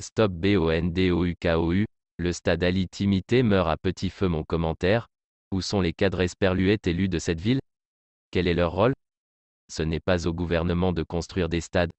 Stop B-O-N-D-O-U-K-O-U. le stade Ali Timité meurt à petit feu mon commentaire. Où sont les cadres esperluettes élus de cette ville Quel est leur rôle Ce n'est pas au gouvernement de construire des stades,